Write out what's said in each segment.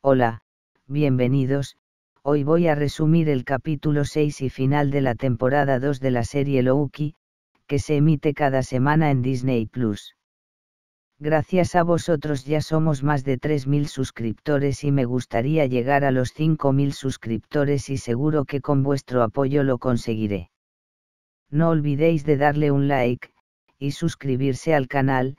Hola, bienvenidos, hoy voy a resumir el capítulo 6 y final de la temporada 2 de la serie Loki, que se emite cada semana en Disney Plus. Gracias a vosotros ya somos más de 3.000 suscriptores y me gustaría llegar a los 5.000 suscriptores y seguro que con vuestro apoyo lo conseguiré. No olvidéis de darle un like, y suscribirse al canal,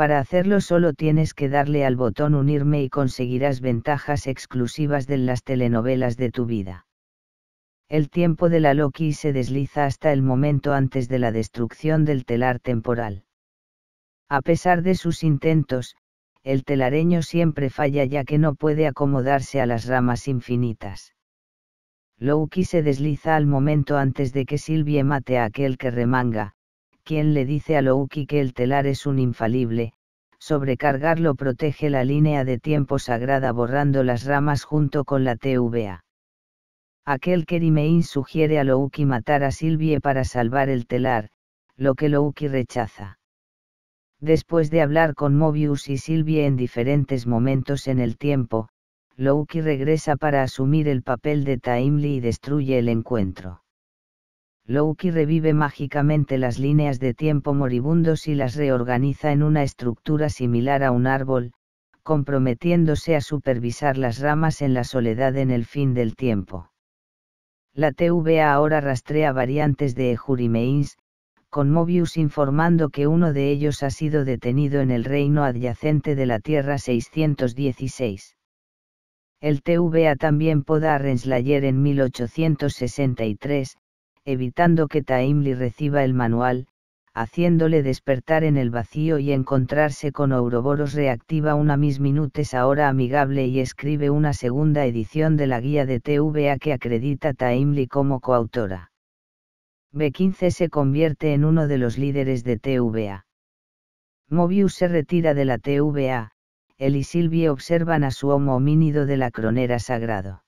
Para hacerlo solo tienes que darle al botón unirme y conseguirás ventajas exclusivas de las telenovelas de tu vida. El tiempo de la Loki se desliza hasta el momento antes de la destrucción del telar temporal. A pesar de sus intentos, el telareño siempre falla ya que no puede acomodarse a las ramas infinitas. Loki se desliza al momento antes de que Silvie mate a aquel que remanga, quien le dice a Loki que el telar es un infalible, sobrecargarlo protege la línea de tiempo sagrada borrando las ramas junto con la TVA. Aquel Kerimein sugiere a Loki matar a Silvie para salvar el telar, lo que Loki rechaza. Después de hablar con Mobius y Silvie en diferentes momentos en el tiempo, Louki regresa para asumir el papel de Taimli y destruye el encuentro. Loki revive mágicamente las líneas de tiempo moribundos y las reorganiza en una estructura similar a un árbol, comprometiéndose a supervisar las ramas en la soledad en el fin del tiempo. La TVA ahora rastrea variantes de Ejurimeins, con Mobius informando que uno de ellos ha sido detenido en el reino adyacente de la Tierra 616. El TVA también poda a Renslayer en 1863, evitando que Taimli reciba el manual, haciéndole despertar en el vacío y encontrarse con Ouroboros reactiva una Mis Minutes ahora amigable y escribe una segunda edición de la guía de TVA que acredita Taimli como coautora. B15 se convierte en uno de los líderes de TVA. Mobius se retira de la TVA, él y Silvie observan a su homo homínido de la cronera sagrado.